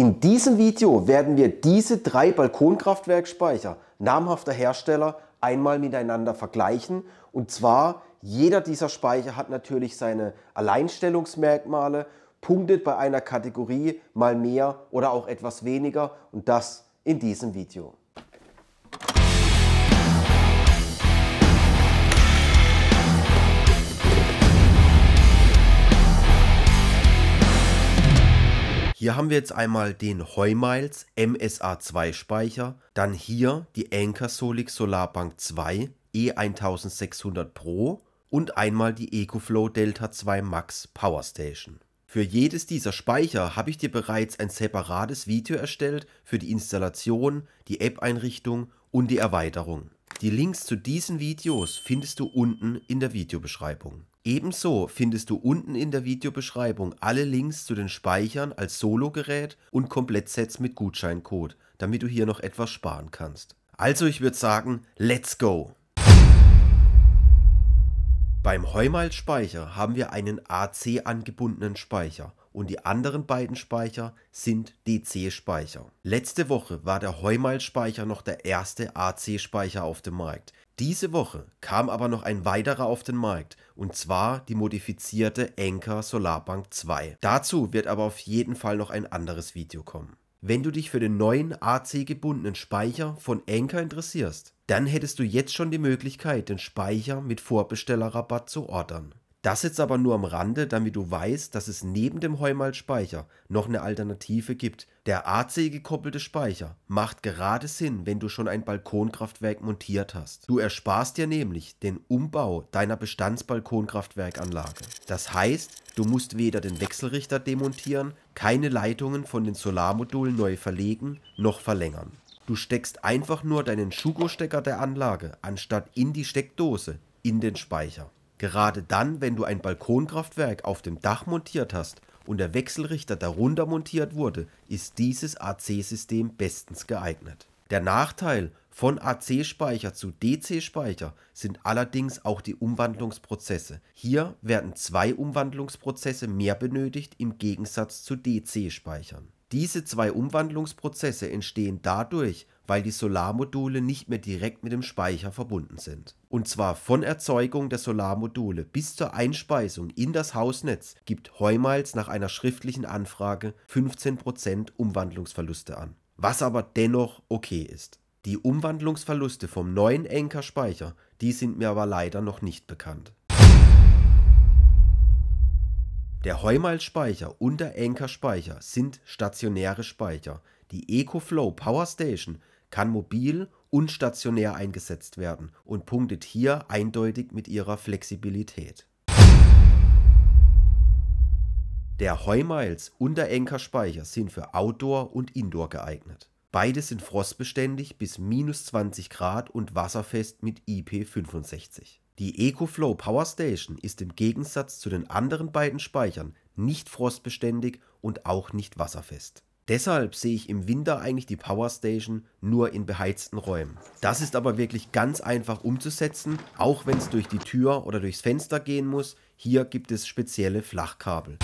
In diesem Video werden wir diese drei Balkonkraftwerkspeicher namhafter Hersteller einmal miteinander vergleichen. Und zwar, jeder dieser Speicher hat natürlich seine Alleinstellungsmerkmale, punktet bei einer Kategorie mal mehr oder auch etwas weniger und das in diesem Video. Hier haben wir jetzt einmal den Heumiles MSA2 Speicher, dann hier die Anker Solix Solarbank 2 E1600 Pro und einmal die EcoFlow Delta 2 Max Power Station. Für jedes dieser Speicher habe ich dir bereits ein separates Video erstellt für die Installation, die App-Einrichtung und die Erweiterung. Die Links zu diesen Videos findest du unten in der Videobeschreibung. Ebenso findest du unten in der Videobeschreibung alle Links zu den Speichern als Solo-Gerät und Komplettsets mit Gutscheincode, damit du hier noch etwas sparen kannst. Also ich würde sagen, let's go! Beim Heumal-Speicher haben wir einen AC angebundenen Speicher und die anderen beiden Speicher sind DC-Speicher. Letzte Woche war der Heumal-Speicher noch der erste AC-Speicher auf dem Markt. Diese Woche kam aber noch ein weiterer auf den Markt und zwar die modifizierte Anker Solarbank 2. Dazu wird aber auf jeden Fall noch ein anderes Video kommen. Wenn du dich für den neuen AC gebundenen Speicher von Anker interessierst, dann hättest du jetzt schon die Möglichkeit, den Speicher mit Vorbestellerrabatt zu ordern. Das jetzt aber nur am Rande, damit du weißt, dass es neben dem Heumalspeicher noch eine Alternative gibt. Der AC-gekoppelte Speicher macht gerade Sinn, wenn du schon ein Balkonkraftwerk montiert hast. Du ersparst dir nämlich den Umbau deiner Bestandsbalkonkraftwerkanlage. Das heißt, du musst weder den Wechselrichter demontieren, keine Leitungen von den Solarmodulen neu verlegen noch verlängern. Du steckst einfach nur deinen Schuko-Stecker der Anlage anstatt in die Steckdose in den Speicher. Gerade dann, wenn du ein Balkonkraftwerk auf dem Dach montiert hast und der Wechselrichter darunter montiert wurde, ist dieses AC-System bestens geeignet. Der Nachteil von AC-Speicher zu DC-Speicher sind allerdings auch die Umwandlungsprozesse. Hier werden zwei Umwandlungsprozesse mehr benötigt im Gegensatz zu DC-Speichern. Diese zwei Umwandlungsprozesse entstehen dadurch, weil die Solarmodule nicht mehr direkt mit dem Speicher verbunden sind. Und zwar von Erzeugung der Solarmodule bis zur Einspeisung in das Hausnetz gibt Heumals nach einer schriftlichen Anfrage 15% Umwandlungsverluste an. Was aber dennoch okay ist. Die Umwandlungsverluste vom neuen Enker-Speicher, die sind mir aber leider noch nicht bekannt. Der Heumal-Speicher und der Anker-Speicher sind stationäre Speicher. Die EcoFlow Power Station kann mobil und stationär eingesetzt werden und punktet hier eindeutig mit ihrer Flexibilität. Der Heumiles und der Enkerspeicher sind für Outdoor und Indoor geeignet. Beide sind frostbeständig bis minus 20 Grad und wasserfest mit IP65. Die EcoFlow Power Station ist im Gegensatz zu den anderen beiden Speichern nicht frostbeständig und auch nicht wasserfest. Deshalb sehe ich im Winter eigentlich die Powerstation nur in beheizten Räumen. Das ist aber wirklich ganz einfach umzusetzen, auch wenn es durch die Tür oder durchs Fenster gehen muss. Hier gibt es spezielle Flachkabel.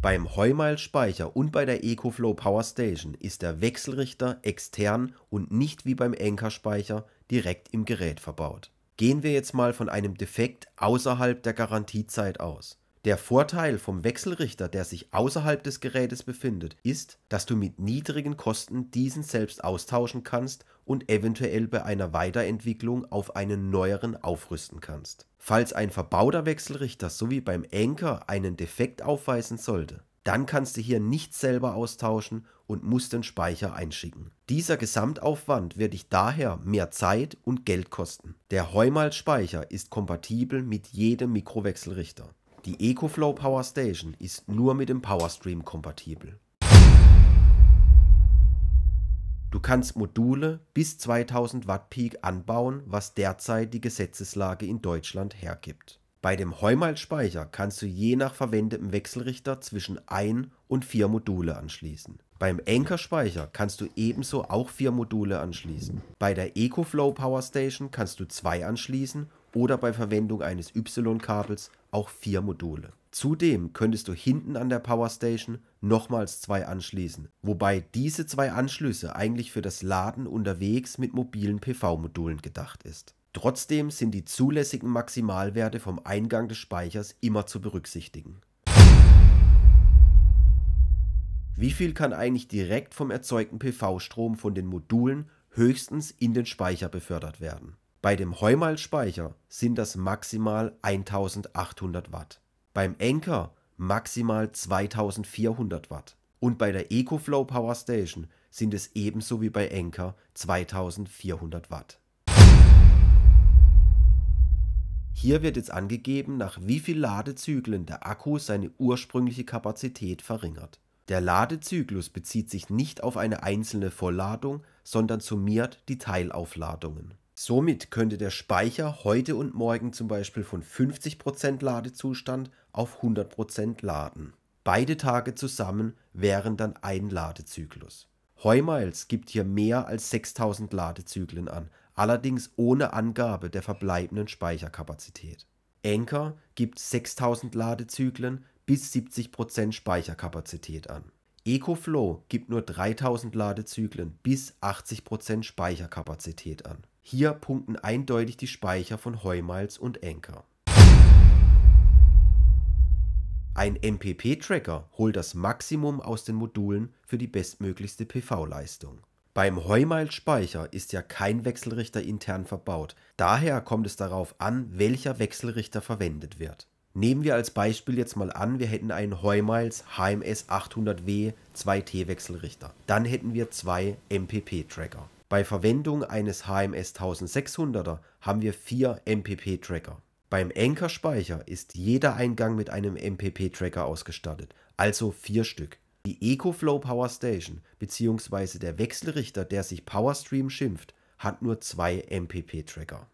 Beim Heumal-Speicher und bei der EcoFlow Power Station ist der Wechselrichter extern und nicht wie beim Anker-Speicher direkt im Gerät verbaut. Gehen wir jetzt mal von einem Defekt außerhalb der Garantiezeit aus. Der Vorteil vom Wechselrichter, der sich außerhalb des Gerätes befindet, ist, dass du mit niedrigen Kosten diesen selbst austauschen kannst und eventuell bei einer Weiterentwicklung auf einen neueren aufrüsten kannst. Falls ein verbauter Wechselrichter sowie beim Anker einen Defekt aufweisen sollte, dann kannst du hier nichts selber austauschen und musst den Speicher einschicken. Dieser Gesamtaufwand wird dich daher mehr Zeit und Geld kosten. Der Heumal-Speicher ist kompatibel mit jedem Mikrowechselrichter. Die EcoFlow Power Station ist nur mit dem PowerStream kompatibel. Du kannst Module bis 2000 Watt Peak anbauen, was derzeit die Gesetzeslage in Deutschland hergibt. Bei dem Heumal-Speicher kannst du je nach verwendetem Wechselrichter zwischen ein und vier Module anschließen. Beim Anker-Speicher kannst du ebenso auch vier Module anschließen. Bei der EcoFlow Power Station kannst du zwei anschließen oder bei Verwendung eines Y-Kabels auch vier Module. Zudem könntest du hinten an der Powerstation nochmals zwei anschließen, wobei diese zwei Anschlüsse eigentlich für das Laden unterwegs mit mobilen PV-Modulen gedacht ist. Trotzdem sind die zulässigen Maximalwerte vom Eingang des Speichers immer zu berücksichtigen. Wie viel kann eigentlich direkt vom erzeugten PV-Strom von den Modulen höchstens in den Speicher befördert werden? Bei dem Heumalspeicher sind das maximal 1800 Watt, beim Anker maximal 2400 Watt und bei der EcoFlow Power Station sind es ebenso wie bei Anker 2400 Watt. Hier wird jetzt angegeben, nach wie viel Ladezyklen der Akku seine ursprüngliche Kapazität verringert. Der Ladezyklus bezieht sich nicht auf eine einzelne Vollladung, sondern summiert die Teilaufladungen. Somit könnte der Speicher heute und morgen zum Beispiel von 50% Ladezustand auf 100% laden. Beide Tage zusammen wären dann ein Ladezyklus. Heumiles gibt hier mehr als 6000 Ladezyklen an, allerdings ohne Angabe der verbleibenden Speicherkapazität. Anker gibt 6000 Ladezyklen bis 70% Speicherkapazität an. EcoFlow gibt nur 3000 Ladezyklen bis 80% Speicherkapazität an. Hier punkten eindeutig die Speicher von Heumals und Anchor. Ein MPP-Tracker holt das Maximum aus den Modulen für die bestmöglichste PV-Leistung. Beim Heumile-Speicher ist ja kein Wechselrichter intern verbaut, daher kommt es darauf an, welcher Wechselrichter verwendet wird. Nehmen wir als Beispiel jetzt mal an, wir hätten einen Heumiles HMS 800W 2T Wechselrichter. Dann hätten wir zwei MPP-Tracker. Bei Verwendung eines HMS 1600er haben wir vier MPP-Tracker. Beim Anchor-Speicher ist jeder Eingang mit einem MPP-Tracker ausgestattet, also vier Stück. Die EcoFlow Power Station bzw. der Wechselrichter, der sich PowerStream schimpft, hat nur zwei MPP-Tracker.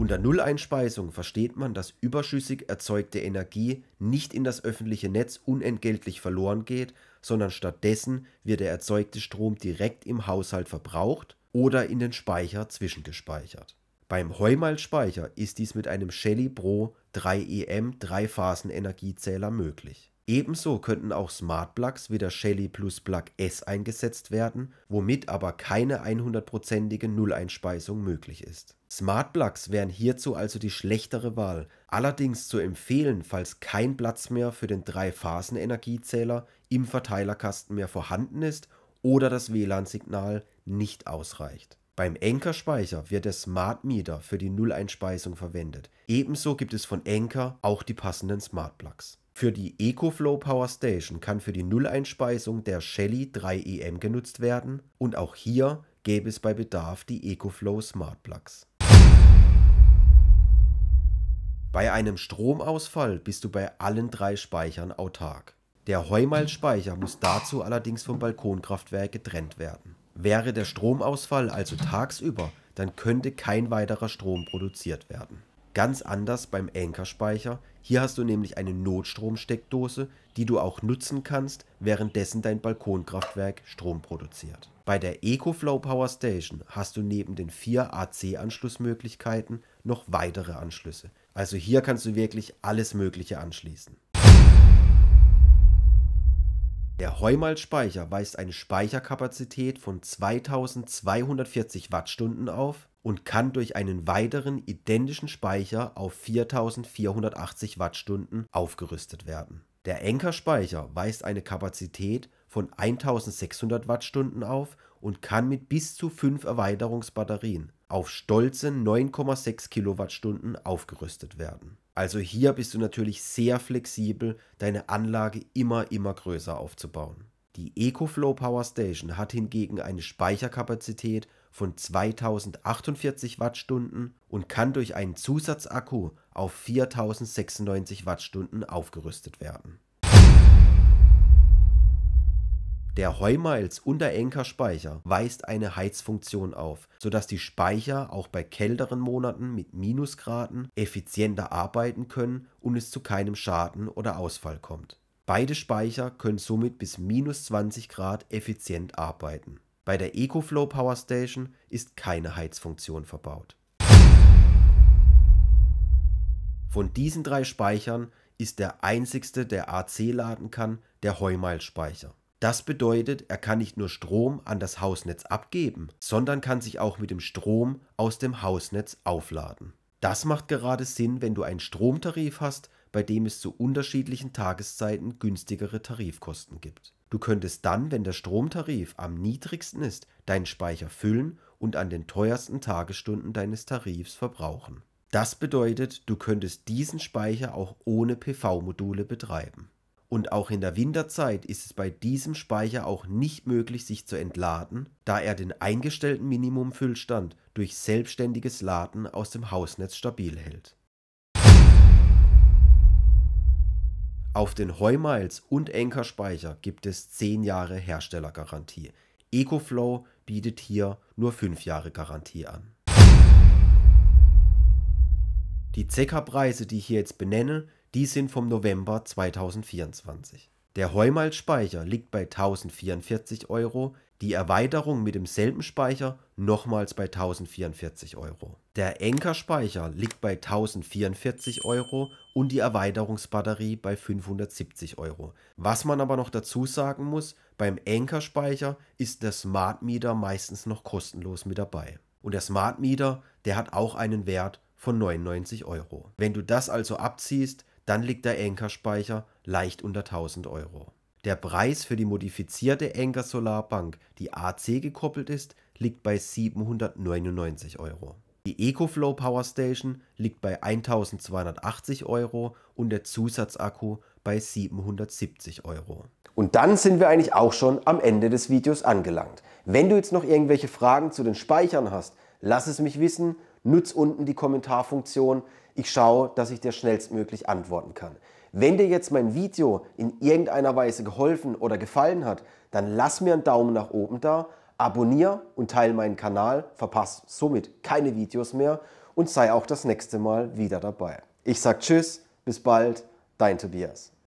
Unter Nulleinspeisung versteht man, dass überschüssig erzeugte Energie nicht in das öffentliche Netz unentgeltlich verloren geht, sondern stattdessen wird der erzeugte Strom direkt im Haushalt verbraucht oder in den Speicher zwischengespeichert. Beim Heumalspeicher ist dies mit einem Shelly Pro 3EM e Dreiphasen-Energiezähler möglich Ebenso könnten auch Smart Plugs wie der Shelly Plus Plug S eingesetzt werden, womit aber keine 100%ige Nulleinspeisung möglich ist. Smart Plugs wären hierzu also die schlechtere Wahl, allerdings zu empfehlen, falls kein Platz mehr für den Drei-Phasen-Energiezähler im Verteilerkasten mehr vorhanden ist oder das WLAN-Signal nicht ausreicht. Beim Anker-Speicher wird der Smart Meter für die Nulleinspeisung verwendet. Ebenso gibt es von Anker auch die passenden Smart Plugs. Für die EcoFlow Power Station kann für die Nulleinspeisung der Shelly 3EM e genutzt werden und auch hier gäbe es bei Bedarf die EcoFlow Smart Plugs. Bei einem Stromausfall bist du bei allen drei Speichern autark. Der Heumal-Speicher muss dazu allerdings vom Balkonkraftwerk getrennt werden. Wäre der Stromausfall also tagsüber, dann könnte kein weiterer Strom produziert werden. Ganz anders beim Ankerspeicher. Hier hast du nämlich eine Notstromsteckdose, die du auch nutzen kannst, währenddessen dein Balkonkraftwerk Strom produziert. Bei der EcoFlow Power Station hast du neben den vier AC-Anschlussmöglichkeiten noch weitere Anschlüsse. Also hier kannst du wirklich alles Mögliche anschließen. Der Heumalspeicher weist eine Speicherkapazität von 2240 Wattstunden auf und kann durch einen weiteren identischen Speicher auf 4480 Wattstunden aufgerüstet werden. Der Enker-Speicher weist eine Kapazität von 1600 Wattstunden auf und kann mit bis zu fünf Erweiterungsbatterien auf stolze 9,6 Kilowattstunden aufgerüstet werden. Also hier bist du natürlich sehr flexibel, deine Anlage immer, immer größer aufzubauen. Die EcoFlow Power Station hat hingegen eine Speicherkapazität von 2048 Wattstunden und kann durch einen Zusatzakku auf 4096 Wattstunden aufgerüstet werden. Der Heumiles und der Enker-Speicher weist eine Heizfunktion auf, sodass die Speicher auch bei kälteren Monaten mit Minusgraden effizienter arbeiten können und es zu keinem Schaden oder Ausfall kommt. Beide Speicher können somit bis minus 20 Grad effizient arbeiten. Bei der EcoFlow Power Station ist keine Heizfunktion verbaut. Von diesen drei Speichern ist der einzigste, der AC laden kann, der Heumal-Speicher. Das bedeutet, er kann nicht nur Strom an das Hausnetz abgeben, sondern kann sich auch mit dem Strom aus dem Hausnetz aufladen. Das macht gerade Sinn, wenn du einen Stromtarif hast, bei dem es zu unterschiedlichen Tageszeiten günstigere Tarifkosten gibt. Du könntest dann, wenn der Stromtarif am niedrigsten ist, deinen Speicher füllen und an den teuersten Tagesstunden deines Tarifs verbrauchen. Das bedeutet, du könntest diesen Speicher auch ohne PV-Module betreiben. Und auch in der Winterzeit ist es bei diesem Speicher auch nicht möglich, sich zu entladen, da er den eingestellten Minimumfüllstand durch selbstständiges Laden aus dem Hausnetz stabil hält. Auf den Heumiles und Enkerspeicher gibt es 10 Jahre Herstellergarantie. EcoFlow bietet hier nur 5 Jahre Garantie an. Die Zecker-Preise, die ich hier jetzt benenne, die sind vom November 2024. Der Heumalspeicher liegt bei 1044 Euro, die Erweiterung mit demselben Speicher nochmals bei 1044 Euro. Der Enker-Speicher liegt bei 1044 Euro und die Erweiterungsbatterie bei 570 Euro. Was man aber noch dazu sagen muss, beim Enker-Speicher ist der Smart Meter meistens noch kostenlos mit dabei. Und der Smart Meter, der hat auch einen Wert von 99 Euro. Wenn du das also abziehst, dann liegt der Enker-Speicher leicht unter 1000 Euro. Der Preis für die modifizierte Enker Solarbank, die AC gekoppelt ist, liegt bei 799 Euro. Die EcoFlow Power Station liegt bei 1280 Euro und der Zusatzakku bei 770 Euro. Und dann sind wir eigentlich auch schon am Ende des Videos angelangt. Wenn du jetzt noch irgendwelche Fragen zu den Speichern hast, lass es mich wissen, nutz unten die Kommentarfunktion. Ich schaue, dass ich dir schnellstmöglich antworten kann. Wenn dir jetzt mein Video in irgendeiner Weise geholfen oder gefallen hat, dann lass mir einen Daumen nach oben da, abonniere und teile meinen Kanal, verpasst somit keine Videos mehr und sei auch das nächste Mal wieder dabei. Ich sage Tschüss, bis bald, dein Tobias.